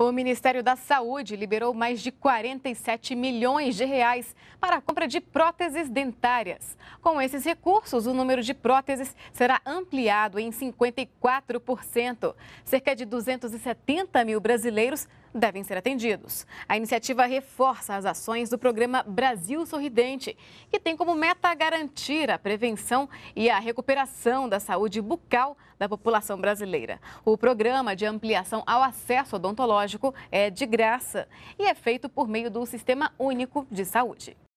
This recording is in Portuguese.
O Ministério da Saúde liberou mais de 47 milhões de reais para a compra de próteses dentárias. Com esses recursos, o número de próteses será ampliado em 54%. Cerca de 270 mil brasileiros devem ser atendidos. A iniciativa reforça as ações do programa Brasil Sorridente, que tem como meta garantir a prevenção e a recuperação da saúde bucal da população brasileira. O programa de ampliação ao acesso odontológico é de graça e é feito por meio do Sistema Único de Saúde.